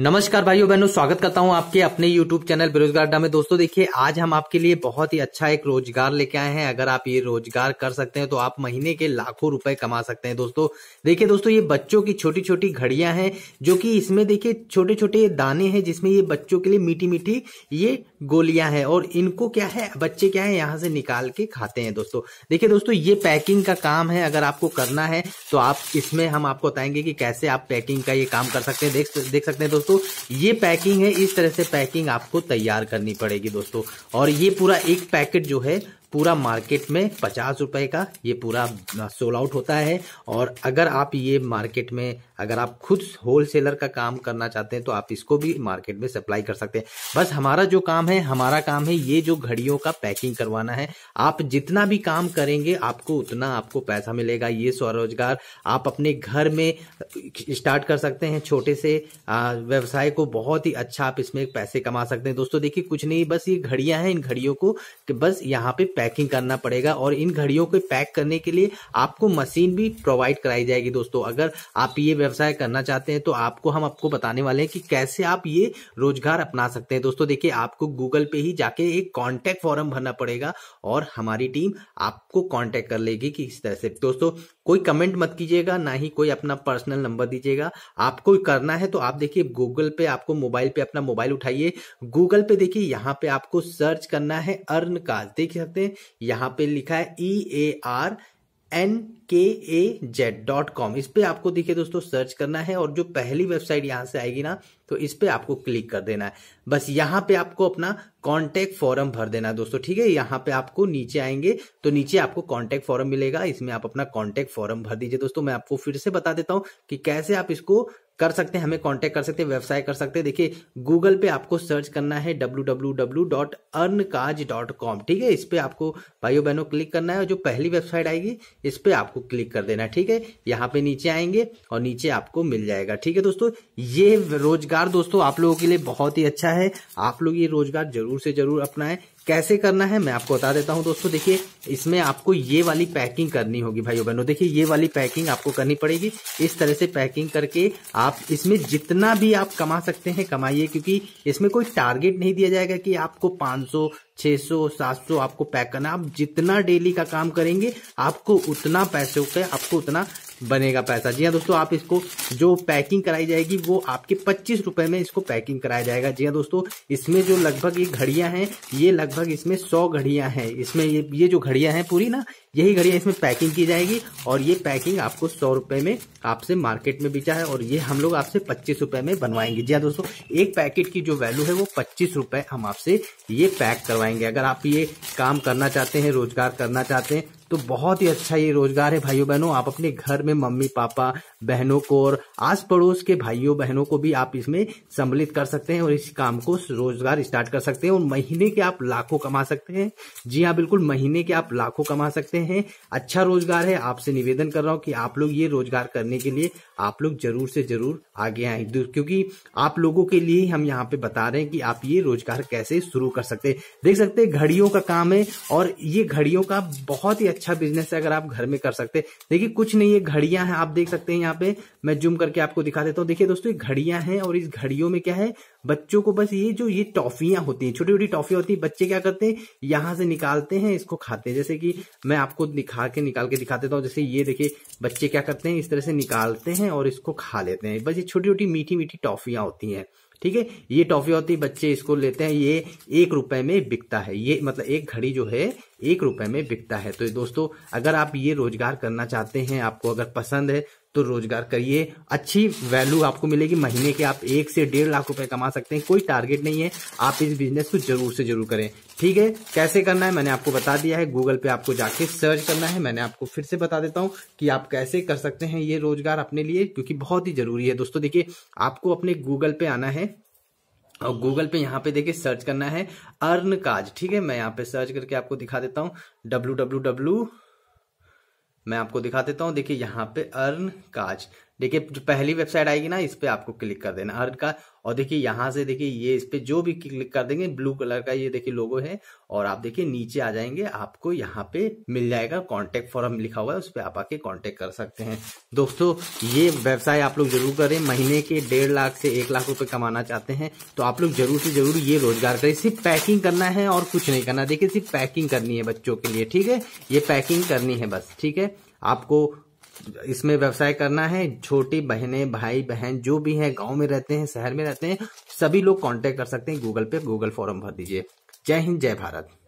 नमस्कार भाइयों बहनों स्वागत करता हूं आपके अपने YouTube चैनल बेरोजगार अड्डा में दोस्तों देखिए आज हम आपके लिए बहुत ही अच्छा एक रोजगार लेके आए हैं अगर आप ये रोजगार कर सकते हैं तो आप महीने के लाखों रुपए कमा सकते हैं दोस्तों देखिए दोस्तों ये बच्चों की छोटी छोटी घड़ियां हैं जो कि इसमें देखिए छोटे छोटे दाने हैं जिसमें ये बच्चों के लिए मीठी मीठी ये गोलियां हैं और इनको क्या है बच्चे क्या है यहाँ से निकाल के खाते हैं दोस्तों देखिये दोस्तों ये पैकिंग का काम है अगर आपको करना है तो आप इसमें हम आपको बताएंगे कि कैसे आप पैकिंग का ये काम कर सकते हैं देख सकते हैं दोस्तों दोस्तों ये पैकिंग है इस तरह से पैकिंग आपको तैयार करनी पड़ेगी दोस्तों और ये पूरा एक पैकेट जो है पूरा मार्केट में पचास रुपए का ये पूरा सोल आउट होता है और अगर आप ये मार्केट में अगर आप खुद होल सेलर का काम करना चाहते हैं तो आप इसको भी मार्केट में सप्लाई कर सकते हैं बस हमारा जो काम है हमारा काम है ये जो घड़ियों का पैकिंग करवाना है आप जितना भी काम करेंगे आपको उतना आपको पैसा मिलेगा ये स्वरोजगार आप अपने घर में स्टार्ट कर सकते हैं छोटे से व्यवसाय को बहुत ही अच्छा आप इसमें पैसे कमा सकते हैं दोस्तों देखिए कुछ नहीं बस ये घड़ियां हैं इन घड़ियों को बस यहाँ पे पैकिंग करना पड़ेगा और इन घड़ियों को पैक करने के लिए आपको मशीन भी प्रोवाइड कराई जाएगी दोस्तों अगर आप ये व्यवसाय करना चाहते हैं तो आपको हम आपको बताने वाले हैं कि कैसे आप ये रोजगार अपना सकते हैं दोस्तों देखिए आपको गूगल पे ही जाके एक कॉन्टैक्ट फॉर्म भरना पड़ेगा और हमारी टीम आपको कॉन्टैक्ट कर लेगी कि इस तरह से दोस्तों कोई कमेंट मत कीजिएगा ना ही कोई अपना पर्सनल नंबर दीजिएगा आपको करना है तो आप देखिए गूगल पे आपको मोबाइल पे अपना मोबाइल उठाइए गूगल पे देखिए यहाँ पे आपको सर्च करना है अर्न काज देख सकते हैं यहाँ पे लिखा है ई ए आर एन के ए जेड डॉट कॉम इस पर आपको देखिए दोस्तों सर्च करना है और जो पहली वेबसाइट यहाँ से आएगी ना तो इस पर आपको क्लिक कर देना है बस यहाँ पे आपको अपना कॉन्टेक्ट फॉरम भर देना है दोस्तों ठीक है यहाँ पे आपको नीचे आएंगे तो नीचे आपको कॉन्टेक्ट फॉरम मिलेगा इसमें आप अपना कॉन्टेक्ट फॉरम भर दीजिए दोस्तों मैं आपको फिर से बता देता हूँ कि कैसे आप इसको कर सकते हैं हमें कांटेक्ट कर सकते हैं व्यवसाय कर सकते हैं देखिए गूगल पे आपको सर्च करना है डब्ल्यू ठीक है इस पर आपको भाइयों बहनों क्लिक करना है जो पहली वेबसाइट आएगी इस पर आपको क्लिक कर देना ठीक है यहाँ पे नीचे आएंगे और नीचे आपको मिल जाएगा ठीक है दोस्तों ये रोजगार दोस्तों आप लोगों के लिए बहुत ही अच्छा है आप लोग ये रोजगार जरूर से जरूर अपनाएं कैसे करना है मैं आपको बता देता हूं दोस्तों देखिए इसमें आपको ये वाली पैकिंग करनी होगी भाइयों बहनों देखिए ये वाली पैकिंग आपको करनी पड़ेगी इस तरह से पैकिंग करके आप इसमें जितना भी आप कमा सकते हैं कमाइए क्योंकि इसमें कोई टारगेट नहीं दिया जाएगा कि आपको 500 600 700 आपको पैक करना आप जितना डेली का काम करेंगे आपको उतना पैसों का आपको उतना बनेगा पैसा जी हाँ दोस्तों आप इसको जो पैकिंग कराई जाएगी वो आपके पच्चीस रुपए में इसको पैकिंग कराया जाएगा जी हाँ दोस्तों इसमें जो लगभग ये घड़ियां हैं ये लगभग इसमें सौ घड़ियां हैं इसमें ये ये जो घड़ियां हैं पूरी ना यही घड़ियां इसमें पैकिंग की जाएगी और ये पैकिंग आपको सौ रुपए में आपसे मार्केट में बेचा है और ये हम लोग आपसे पच्चीस रुपए में बनवाएंगे जी हाँ दोस्तों एक पैकेट की जो वैल्यू है वो पच्चीस रुपए हम आपसे ये पैक करवाएंगे अगर आप ये काम करना चाहते हैं रोजगार करना चाहते हैं तो बहुत ही अच्छा ये रोजगार है भाइयों बहनों आप अपने घर में मम्मी पापा बहनों को और आस पड़ोस के भाइयों बहनों को भी आप इसमें सम्मिलित कर सकते हैं और इस काम को रोजगार स्टार्ट कर सकते हैं और महीने के आप लाखों कमा सकते हैं जी हाँ बिल्कुल महीने के आप लाखों कमा सकते हैं अच्छा रोजगार है आपसे निवेदन कर रहा हूँ कि आप लोग ये रोजगार करने के लिए आप लोग जरूर से जरूर आगे आए क्योंकि आप लोगों के लिए हम यहाँ पे बता रहे हैं कि आप ये रोजगार कैसे शुरू कर सकते हैं देख सकते हैं घड़ियों का काम है और ये घड़ियों का बहुत ही अच्छा अच्छा बिजनेस है अगर आप घर में कर सकते देखिए कुछ नहीं है घड़ियां हैं आप देख सकते हैं यहाँ पे मैं जूम करके आपको दिखा देता हूँ देखिए दोस्तों ये घड़ियां हैं और इस घड़ियों में क्या है बच्चों को बस ये जो ये टॉफियां होती हैं छोटी छोटी टॉफियां होती है बच्चे क्या करते हैं यहां से निकालते हैं इसको खाते हैं जैसे कि मैं आपको दिखा के निकाल के दिखा देता तो हूँ जैसे ये देखिए बच्चे क्या करते हैं इस तरह से निकालते हैं और इसको खा लेते हैं बस ये छोटी छोटी मीठी मीठी टॉफियां होती हैं ठीक है ये टॉफी होती है बच्चे इसको लेते हैं ये एक रुपए में बिकता है ये मतलब एक घड़ी जो है एक रुपए में बिकता है तो दोस्तों अगर आप ये रोजगार करना चाहते हैं आपको अगर पसंद है तो रोजगार करिए अच्छी वैल्यू आपको मिलेगी महीने के आप एक से डेढ़ लाख रुपए कमा सकते हैं कोई टारगेट नहीं है आप इस बिजनेस को जरूर से जरूर करें ठीक है कैसे करना है मैंने आपको बता दिया है गूगल पे आपको जाके सर्च करना है मैंने आपको फिर से बता देता हूं कि आप कैसे कर सकते हैं ये रोजगार अपने लिए क्योंकि बहुत ही जरूरी है दोस्तों देखिए आपको अपने गूगल पे आना है और गूगल पे यहाँ पे देखिए सर्च करना है अर्न काज ठीक है मैं यहाँ पे सर्च करके आपको दिखा देता हूँ डब्ल्यू डब्ल्यू डब्ल्यू मैं आपको दिखा देता हूँ देखिए यहाँ पे अर्न काज देखिए जो पहली वेबसाइट आएगी ना इस पर आपको क्लिक कर देना अर्न का और देखिए यहाँ से देखिए ये इस पर जो भी क्लिक कर देंगे ब्लू कलर का ये देखिए लोगो है और आप देखिए नीचे आ जाएंगे आपको यहाँ पे मिल जाएगा कॉन्टेक्ट फॉर्म लिखा हुआ है उस पर आप आके कॉन्टेक्ट कर सकते हैं दोस्तों ये व्यवसाय आप लोग जरूर करें महीने के डेढ़ लाख से एक लाख रुपए कमाना चाहते हैं तो आप लोग जरूर से जरूर ये रोजगार करें सिर्फ पैकिंग करना है और कुछ नहीं करना देखिए सिर्फ पैकिंग करनी है बच्चों के लिए ठीक है ये पैकिंग करनी है बस ठीक है आपको इसमें व्यवसाय करना है छोटी बहने भाई बहन जो भी हैं गांव में रहते हैं शहर में रहते हैं सभी लोग कांटेक्ट कर सकते हैं गूगल पे गूगल फॉरम भर दीजिए जय हिंद जय भारत